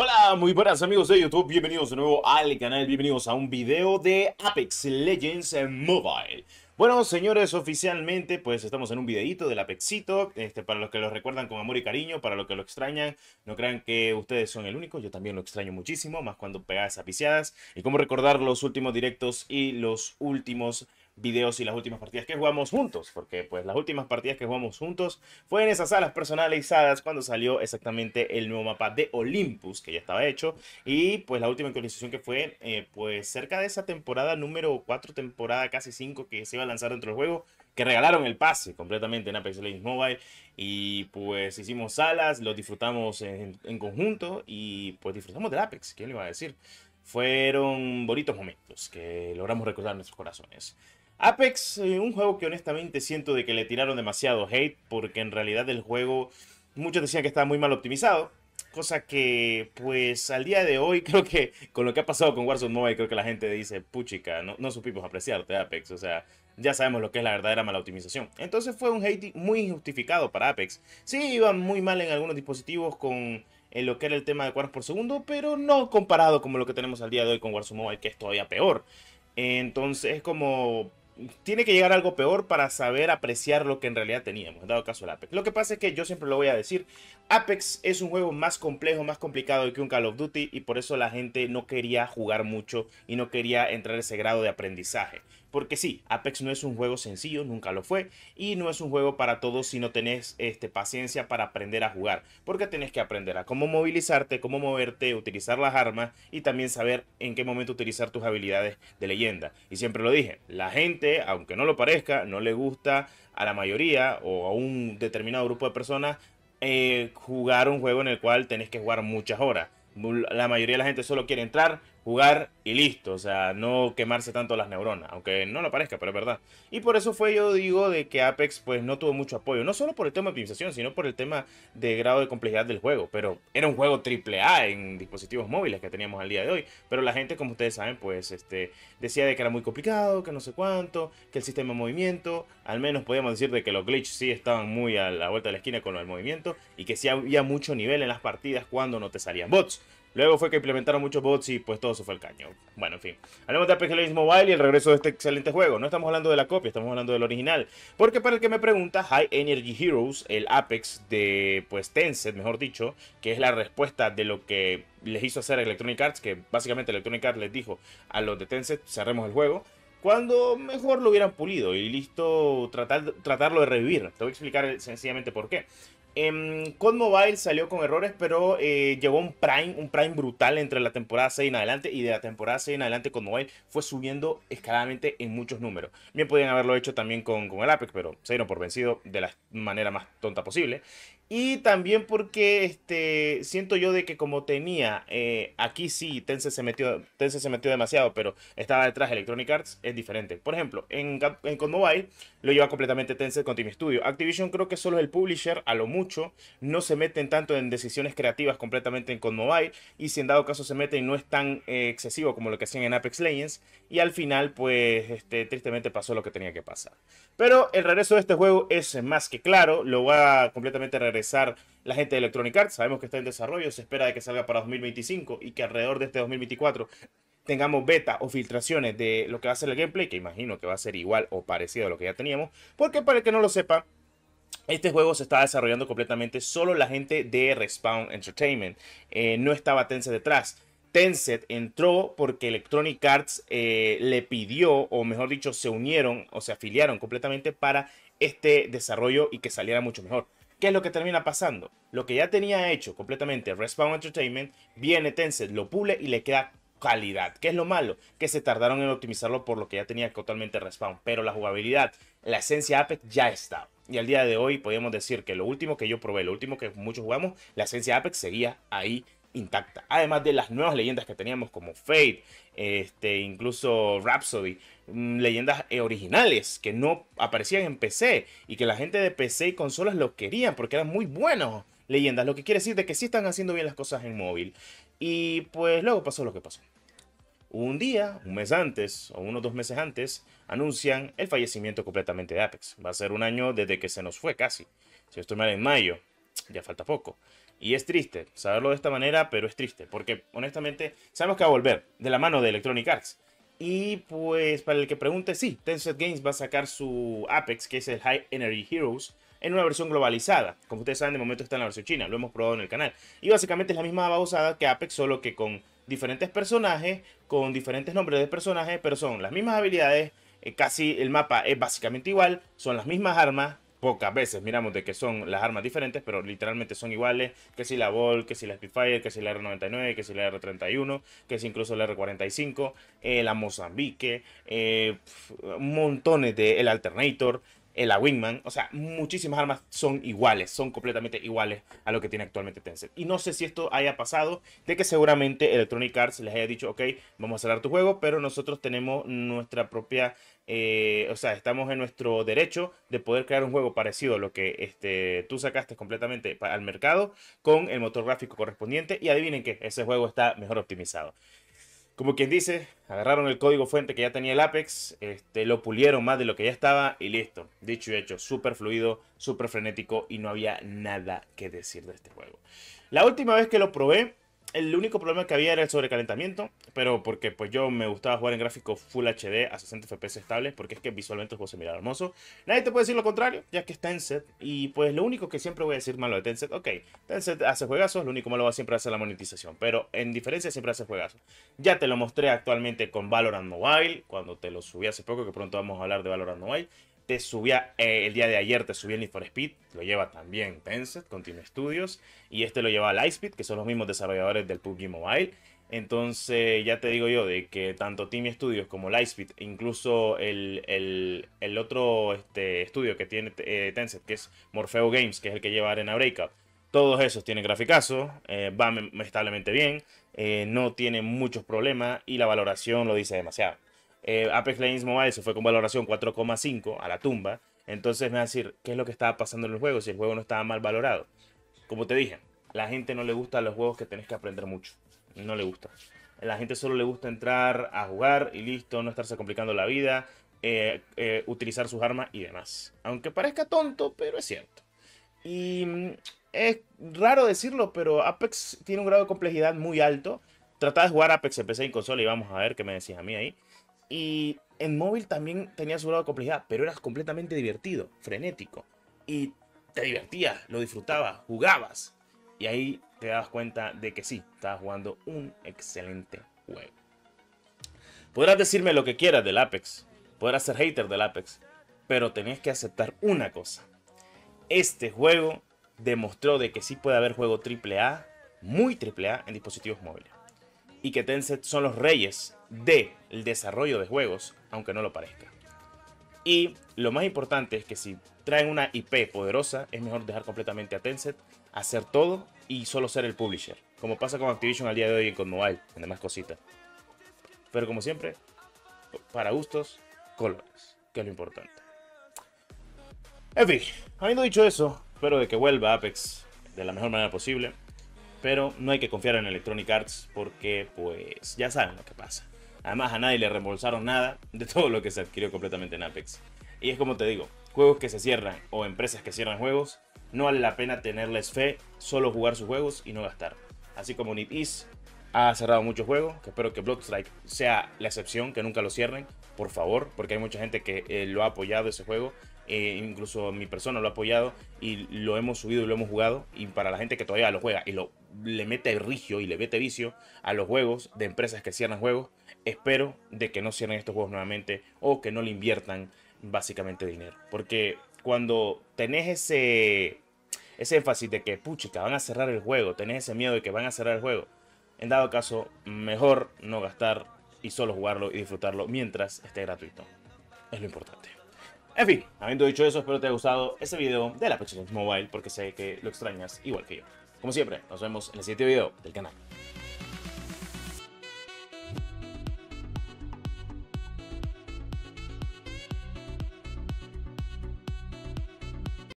Hola, muy buenas amigos de YouTube, bienvenidos de nuevo al canal, bienvenidos a un video de Apex Legends Mobile. Bueno, señores, oficialmente pues estamos en un videito del Apexito, este, para los que lo recuerdan con amor y cariño, para los que lo extrañan, no crean que ustedes son el único, yo también lo extraño muchísimo, más cuando pegadas apiciadas y como recordar los últimos directos y los últimos videos y las últimas partidas que jugamos juntos, porque pues las últimas partidas que jugamos juntos fue en esas salas personalizadas cuando salió exactamente el nuevo mapa de Olympus que ya estaba hecho y pues la última actualización que fue eh, pues cerca de esa temporada número 4, temporada casi 5 que se iba a lanzar dentro del juego, que regalaron el pase completamente en Apex Legends Mobile y pues hicimos salas, lo disfrutamos en, conjunto y pues disfrutamos del Apex, ¿quién le iba a decir? Fueron bonitos momentos que logramos recordar en nuestros corazones. Apex, eh, un juego que honestamente siento de que le tiraron demasiado hate, porque en realidad el juego, muchos decían que estaba muy mal optimizado, cosa que pues al día de hoy creo que con lo que ha pasado con Warzone Mobile, creo que la gente dice, puchica, no, supimos apreciarte Apex, o sea, ya sabemos lo que es la verdadera mala optimización. Entonces fue un hate muy injustificado para Apex. Sí, iba muy mal en algunos dispositivos con lo que era el tema de cuadros por segundo, pero no comparado con lo que tenemos al día de hoy con Warzone Mobile, que es todavía peor. Entonces es como, tiene que llegar algo peor para saber apreciar lo que en realidad teníamos, dado caso al Apex. Lo que pasa es que yo siempre lo voy a decir, Apex es un juego más complejo, más complicado que un Call of Duty y por eso la gente no quería jugar mucho y no quería entrar ese grado de aprendizaje. Porque sí, Apex no es un juego sencillo, nunca lo fue, y no es un juego para todos si no tenés este, paciencia para aprender a jugar, porque tenés que aprender a cómo movilizarte, cómo moverte, utilizar las armas y también saber en qué momento utilizar tus habilidades de leyenda. Y siempre lo dije, la gente, aunque no lo parezca, no le gusta a la mayoría o a un determinado grupo de personas eh, jugar un juego en el cual tenés que jugar muchas horas. La mayoría de la gente solo quiere entrar, jugar y listo, o sea, no quemarse tanto las neuronas, aunque no lo parezca, pero es verdad. Y por eso fue yo digo de que Apex pues no tuvo mucho apoyo, no solo por el tema de optimización, sino por el tema de grado de complejidad del juego, pero era un juego triple A en dispositivos móviles que teníamos al día de hoy, pero la gente como ustedes saben pues este decía de que era muy complicado, que no sé cuánto, que el sistema de movimiento, al menos podíamos decir de que los glitches sí estaban muy a la vuelta de la esquina con el movimiento y que sí había mucho nivel en las partidas cuando no te salían bots. Luego fue que implementaron muchos bots y pues todo se fue el caño. Bueno, en fin. Hablamos de Apex Legends Mobile y el regreso de este excelente juego. No estamos hablando de la copia, estamos hablando del original. Porque para el que me pregunta, High Energy Heroes, el Apex de pues Tencent, mejor dicho, que es la respuesta de lo que les hizo hacer Electronic Arts, que básicamente Electronic Arts les dijo a los de Tencent, cerremos el juego cuando mejor lo hubieran pulido y listo tratar, tratarlo de revivir. Te voy a explicar sencillamente por qué. Em, con Mobile salió con errores, pero eh, llevó llegó un prime, un prime brutal entre la temporada 6 en adelante y de la temporada 6 en adelante Cod Mobile fue subiendo escaladamente en muchos números. Bien podían haberlo hecho también con, con el Apex, pero se dieron por vencido de la manera más tonta posible. Y también porque este, siento yo de que como tenía, eh, aquí sí, Tense se, metió, Tencent se metió demasiado, pero estaba detrás de Electronic Arts, es diferente. Por ejemplo, en, en Mobile, lo lleva completamente Tense con Team Studio. Activision creo que solo es el publisher, a lo mucho, no se meten tanto en decisiones creativas completamente en Mobile, y si en dado caso se meten no es tan eh, excesivo como lo que hacían en Apex Legends, y al final pues este, tristemente pasó lo que tenía que pasar. Pero el regreso de este juego es más que claro, lo va a completamente regresar la gente de Electronic Arts. Sabemos que está en desarrollo, se espera de que salga para 2025 y que alrededor de este 2024 tengamos beta o filtraciones de lo que va a ser el gameplay, que imagino que va a ser igual o parecido a lo que ya teníamos, porque para el que no lo sepa, este juego se está desarrollando completamente solo la gente de Respawn Entertainment. Eh, no estaba Tencent detrás. Tencent entró porque Electronic Arts eh, le pidió, o mejor dicho, se unieron o se afiliaron completamente para este desarrollo y que saliera mucho mejor. ¿Qué es lo que termina pasando? Lo que ya tenía hecho completamente Respawn Entertainment, viene Tencent, lo pule y le queda calidad. ¿Qué es lo malo? Que se tardaron en optimizarlo por lo que ya tenía totalmente Respawn, pero la jugabilidad, la esencia Apex ya está. Y al día de hoy podemos decir que lo último que yo probé, lo último que muchos jugamos, la esencia Apex seguía ahí intacta. Además de las nuevas leyendas que teníamos como Fate, este, incluso Rhapsody, mm, leyendas eh, originales que no aparecían en PC y que la gente de PC y consolas lo querían porque eran muy buenos leyendas, lo que quiere decir de que sí están haciendo bien las cosas en móvil. Y pues luego pasó lo que pasó. Un día, un mes antes, o unos dos meses antes, anuncian el fallecimiento completamente de Apex. Va a ser un año desde que se nos fue casi. Si esto mal en mayo, ya falta poco. Y es triste saberlo de esta manera, pero es triste, porque honestamente sabemos que va a volver de la mano de Electronic Arts. Y pues para el que pregunte, sí, Tencent Games va a sacar su Apex, que es el High Energy Heroes, en una versión globalizada. Como ustedes saben, de momento está en la versión china, lo hemos probado en el canal. Y básicamente es la misma usada que Apex, solo que con diferentes personajes, con diferentes nombres de personajes, pero son las mismas habilidades, eh, casi el mapa es básicamente igual, son las mismas armas, pocas veces miramos de que son las armas diferentes, pero literalmente son iguales, que si la VOL, que si la Spitfire, que si la R99, que si la R31, que si incluso la R45, eh, la Mozambique, eh, montones de el Alternator, la Wingman, o sea, muchísimas armas son iguales, son completamente iguales a lo que tiene actualmente Tencent. Y no sé si esto haya pasado, de que seguramente Electronic Arts les haya dicho, ok, vamos a cerrar tu juego, pero nosotros tenemos nuestra propia, eh, o sea, estamos en nuestro derecho de poder crear un juego parecido a lo que este, tú sacaste completamente al mercado con el motor gráfico correspondiente. Y adivinen que ese juego está mejor optimizado como quien dice, agarraron el código fuente que ya tenía el Apex, este, lo pulieron más de lo que ya estaba y listo. Dicho y hecho, súper fluido, súper frenético y no había nada que decir de este juego. La última vez que lo probé, el único problema que había era el sobrecalentamiento, pero porque pues yo me gustaba jugar en gráfico Full HD a 60 FPS estables, porque es que visualmente el juego se mira hermoso. Nadie te puede decir lo contrario, ya que es Tencent, y pues lo único que siempre voy a decir malo de Tencent, ok, Tencent hace juegazos, lo único malo va siempre ser la monetización, pero en diferencia siempre hace juegazos. Ya te lo mostré actualmente con Valorant Mobile, cuando te lo subí hace poco, que pronto vamos a hablar de Valorant Mobile, te subía eh, el día de ayer, te subía el Need for Speed, lo lleva también Tencent con Team Studios. Y este lo lleva Lightspeed, que son los mismos desarrolladores del PUBG Mobile. Entonces, ya te digo yo, de que tanto Team Studios como Lightspeed, incluso el, otro este, estudio que tiene eh, Tencent, que es Morpheo Games, que es el que lleva Arena Breakout, todos esos tienen graficazo, eh, va van establemente bien, no tiene muchos problemas y la valoración lo dice demasiado. Eh, Apex Legends Mobile se fue con valoración 4,5 a la tumba. Entonces me va a decir, ¿qué es lo que estaba pasando en el juego? Si el juego no estaba mal valorado. Como te dije, la gente no le gusta los juegos que tenés que aprender mucho. No le gusta. La gente solo le gusta entrar a jugar y listo, no estarse complicando la vida, eh, eh, utilizar sus armas y demás. Aunque parezca tonto, pero es cierto. Y mm, es raro decirlo, pero Apex tiene un grado de complejidad muy alto. Trataba de jugar Apex en PC y en consola y vamos a ver qué me decís a mí ahí. Y en móvil también tenía su grado de complejidad, pero eras completamente divertido, frenético. Y te divertías, lo disfrutabas, jugabas. Y ahí te dabas cuenta de que sí, estabas jugando un excelente juego. Podrás decirme lo que quieras del Apex, podrás ser hater del Apex, pero tenías que aceptar una cosa. Este juego demostró de que sí puede haber juego AAA, muy AAA en dispositivos móviles. Y que Tencent son los reyes de el desarrollo de juegos, aunque no lo parezca. Y lo más importante es que si traen una IP poderosa, es mejor dejar completamente a Tencent, hacer todo y solo ser el publisher, como pasa con Activision al día de hoy y con Mobile, en demás cositas. Pero como siempre, para gustos, colores, que es lo importante. En fin, habiendo dicho eso, espero de que vuelva Apex de la mejor manera posible, pero no hay que confiar en Electronic Arts porque pues ya saben lo que pasa. Además a nadie le reembolsaron nada de todo lo que se adquirió completamente en Apex. Y es como te digo, juegos que se cierran o empresas que cierran juegos, no vale la pena tenerles fe, solo jugar sus juegos y no gastar. Así como Nipis ha cerrado muchos juegos, que espero que Bloodstrike sea la excepción, que nunca lo cierren, por favor, porque hay mucha gente que eh, lo ha apoyado ese juego, eh, incluso mi persona lo ha apoyado y lo hemos subido y lo hemos jugado, y para la gente que todavía lo juega y lo le mete rigio y le mete vicio a los juegos de empresas que cierran juegos. Espero de que no cierren estos juegos nuevamente o que no le inviertan básicamente dinero. Porque cuando tenés ese, ese énfasis de que, puchica, van a cerrar el juego, tenés ese miedo de que van a cerrar el juego, en dado caso, mejor no gastar y solo jugarlo y disfrutarlo mientras esté gratuito. Es lo importante. En fin, habiendo dicho eso, espero te haya gustado ese video de la PlayStation Mobile porque sé que lo extrañas igual que yo. Como siempre, nos vemos en el siguiente video del canal.